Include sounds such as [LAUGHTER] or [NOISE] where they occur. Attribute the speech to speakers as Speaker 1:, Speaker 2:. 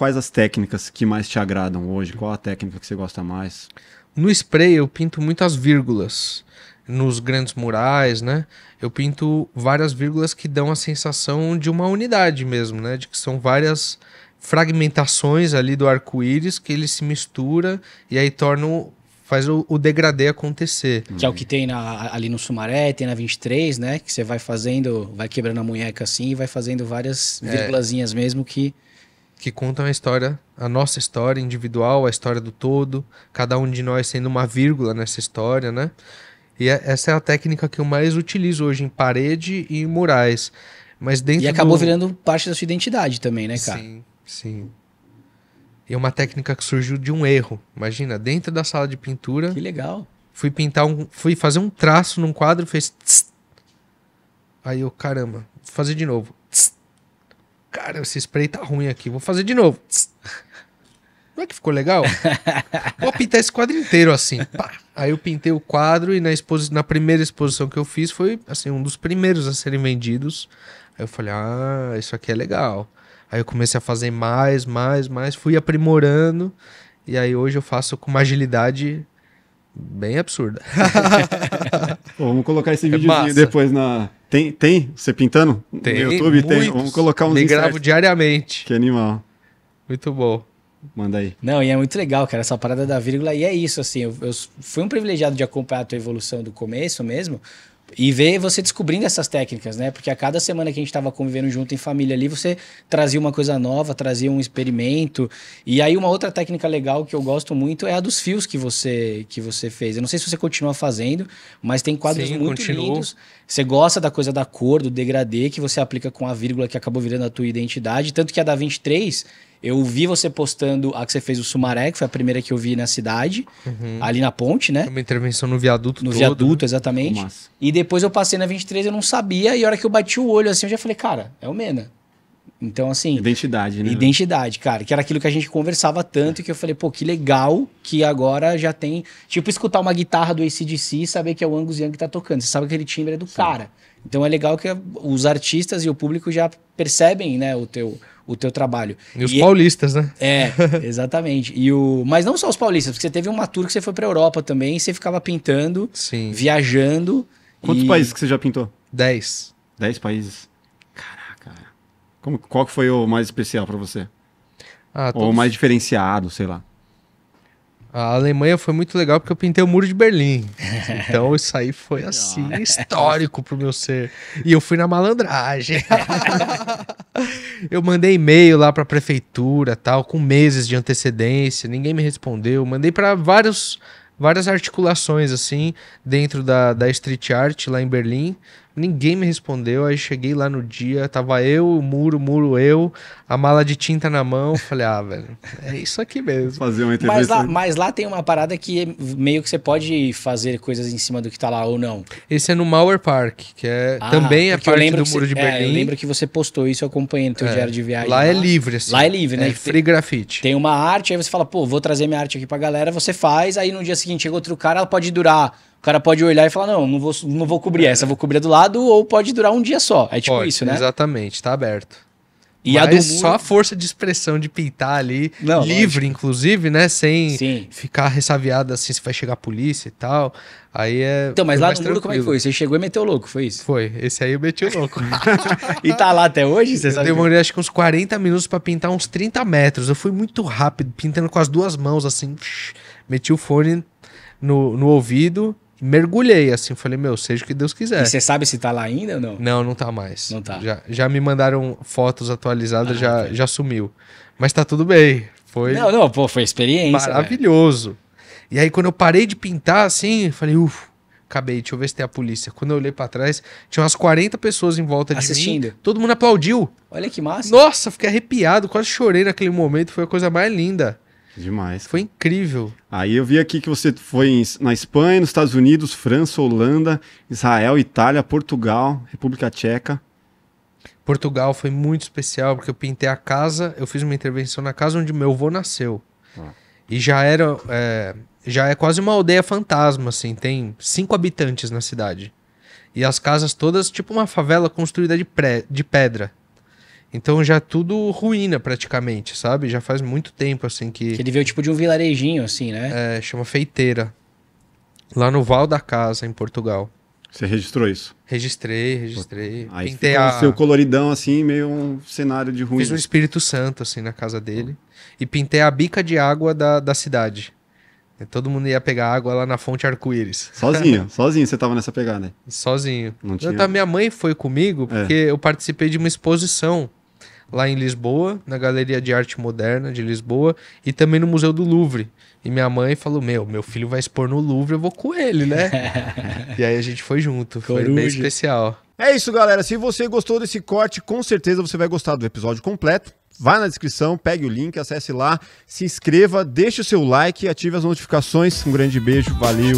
Speaker 1: quais as técnicas que mais te agradam hoje? Qual a técnica que você gosta mais? No spray eu pinto muitas vírgulas nos grandes murais, né? Eu pinto várias vírgulas que dão a sensação de uma unidade mesmo, né? De que são várias fragmentações ali do arco-íris que ele se mistura e aí tornam faz o, o, degradê acontecer. Que é o
Speaker 2: que tem na, ali no Sumaré,
Speaker 1: tem na 23, né? Que você vai fazendo,
Speaker 2: vai quebrando a munheca assim e vai fazendo várias
Speaker 1: é. mesmo que que contam a história, a nossa história individual, a história do todo, cada um de nós sendo uma vírgula nessa história, né? E é, essa é a técnica que eu mais utilizo hoje em parede e em murais. Mas dentro e acabou do... virando parte da sua identidade também, né, cara? Sim, sim. E é uma técnica que surgiu de um erro. Imagina, dentro da sala de pintura. Que legal. Fui pintar um. Fui fazer um traço num quadro, fez. Tss. Aí eu, caramba, vou fazer de novo. Cara, esse spray tá ruim aqui, vou fazer de novo. Não é que ficou legal? [LAUGHS] vou pintar esse quadro inteiro assim. Pá. Aí eu pintei o quadro e na, exposi na primeira exposição que eu fiz foi assim, um dos primeiros a serem vendidos. Aí eu falei, ah, isso aqui é legal. Aí eu comecei a fazer mais, mais, mais, fui aprimorando. E aí hoje eu faço com uma agilidade bem absurda. [LAUGHS] vamos colocar esse é videozinho massa. depois na. Tem, tem? Você pintando? Tem. No YouTube muitos. tem. Vamos colocar uns. Me gravo diariamente. Que animal. Muito bom. Manda aí.
Speaker 2: Não, e é muito legal, cara, essa parada da vírgula. E é isso, assim, eu, eu fui um privilegiado de acompanhar a tua evolução do começo mesmo, e ver você descobrindo essas técnicas, né? Porque a cada semana que a gente estava convivendo junto em família ali, você trazia uma coisa nova, trazia um experimento. E aí uma outra técnica legal que eu gosto muito é a dos fios que você que você fez. Eu não sei se você continua fazendo, mas tem quadros Sim, muito continuo. lindos. Você gosta da coisa da cor, do degradê que você aplica com a vírgula que acabou virando a tua identidade, tanto que a da 23 eu vi você postando a que você fez o Sumaré, que foi a primeira que eu vi na cidade, uhum. ali na ponte, né?
Speaker 1: Uma intervenção no viaduto No todo, viaduto, né? exatamente.
Speaker 2: E depois eu passei na 23, eu não sabia, e a hora que eu bati o olho assim, eu já falei, cara, é o Mena. Então, assim. Identidade, né? Identidade, cara. Que era aquilo que a gente conversava tanto que eu falei, pô, que legal que agora já tem. Tipo, escutar uma guitarra do ACDC e saber que é o Angus Young que tá tocando. Você sabe que aquele timbre é do Sim. cara. Então é legal que os artistas e o público já percebem, né, o teu, o teu trabalho.
Speaker 1: E os e é- paulistas,
Speaker 2: né? É, [LAUGHS] exatamente. E o, mas não só os paulistas, porque você teve uma tour que você foi para Europa também, você ficava pintando, Sim. viajando. Quantos e... países que você já pintou? Dez. Dez países. Caraca. Como, qual que foi o mais especial para você? Ah, Ou o mais diferenciado, sei lá.
Speaker 1: A Alemanha foi muito legal porque eu pintei o muro de Berlim. [LAUGHS] Então isso aí foi assim, histórico pro meu ser. E eu fui na malandragem. [LAUGHS] eu mandei e-mail lá pra prefeitura, tal, com meses de antecedência, ninguém me respondeu. Mandei para vários várias articulações assim dentro da, da street art lá em Berlim, Ninguém me respondeu. Aí cheguei lá no dia, tava eu, o muro, muro eu, a mala de tinta na mão. Falei, ah, velho, é isso aqui mesmo. Fazer uma entrevista. Mas lá,
Speaker 2: mas lá tem uma parada que é meio que você pode fazer coisas em cima do que tá lá ou não.
Speaker 1: Esse é no Mauer Park, que é ah, também a é é parte do muro você, de é, Berlim. eu lembro que você postou isso, eu acompanhei teu é, diário de viagem. Lá, é lá, é livre, assim. Lá é livre, né? É free
Speaker 2: grafite. Tem uma arte, aí você fala, pô, vou trazer minha arte aqui pra galera, você faz, aí no dia seguinte chega outro cara, ela pode durar o cara pode olhar e falar: não, não vou, não vou cobrir essa, vou cobrir do lado, ou pode durar um dia só. É tipo pode, isso, né?
Speaker 1: Exatamente, tá aberto. E Mas a do mundo... só a força de expressão de pintar ali, não, livre, lógico. inclusive, né? Sem Sim. ficar ressaviado assim, se vai chegar a polícia e tal. Aí é. Então, mas é lá do mundo, como é que foi? Você chegou e meteu louco, foi isso? Foi. Esse aí eu meti o louco. [LAUGHS] e tá lá até hoje? Você eu sabe demorei que... acho que uns 40 minutos para pintar uns 30 metros. Eu fui muito rápido, pintando com as duas mãos, assim. Meti o fone no, no ouvido mergulhei, assim, falei, meu, seja o que Deus quiser. E você sabe se tá lá ainda ou não? Não, não tá mais. Não tá. Já, já me mandaram fotos atualizadas, ah, já, já sumiu. Mas tá tudo bem. Foi. Não, não,
Speaker 2: pô, foi experiência. Maravilhoso.
Speaker 1: Né? E aí, quando eu parei de pintar, assim, falei, ufa, acabei, deixa eu ver se tem a polícia. Quando eu olhei para trás, tinha umas 40 pessoas em volta Assistindo. de mim. Todo mundo aplaudiu. Olha que massa. Nossa, fiquei arrepiado, quase chorei naquele momento, foi a coisa mais linda.
Speaker 2: Demais. Foi incrível. Aí eu vi aqui que você foi na Espanha, nos Estados Unidos, França, Holanda, Israel, Itália, Portugal, República Tcheca.
Speaker 1: Portugal foi muito especial porque eu pintei a casa, eu fiz uma intervenção na casa onde meu avô nasceu. Ah. E já era, é, já é quase uma aldeia fantasma, assim, tem cinco habitantes na cidade. E as casas todas, tipo uma favela construída de, pré, de pedra. Então já tudo ruína praticamente, sabe? Já faz muito tempo assim que. ele veio tipo de um vilarejinho, assim, né? É, chama Feiteira. Lá no Val da Casa, em Portugal. Você registrou isso? Registrei, registrei. Aí Pintei a... o seu coloridão, assim, meio um cenário de ruim. Fiz um Espírito Santo, assim, na casa dele. E pintei a bica de água da, da cidade. E todo mundo ia pegar água lá na fonte arco-íris. Sozinho, [LAUGHS]
Speaker 2: sozinho você tava nessa pegada, né?
Speaker 1: Sozinho. Não tinha... Eu, tá, minha mãe foi comigo é. porque é. eu participei de uma exposição lá em Lisboa, na Galeria de Arte Moderna de Lisboa e também no Museu do Louvre. E minha mãe falou: Meu, meu filho vai expor no Louvre, eu vou com ele, né? [LAUGHS] e aí a gente foi junto, Coruja. foi bem especial.
Speaker 2: É isso, galera. Se você gostou desse corte, com certeza você vai gostar do episódio completo. Vá na descrição, pegue o link, acesse lá, se inscreva, deixe o seu like e ative as notificações. Um grande beijo, valeu!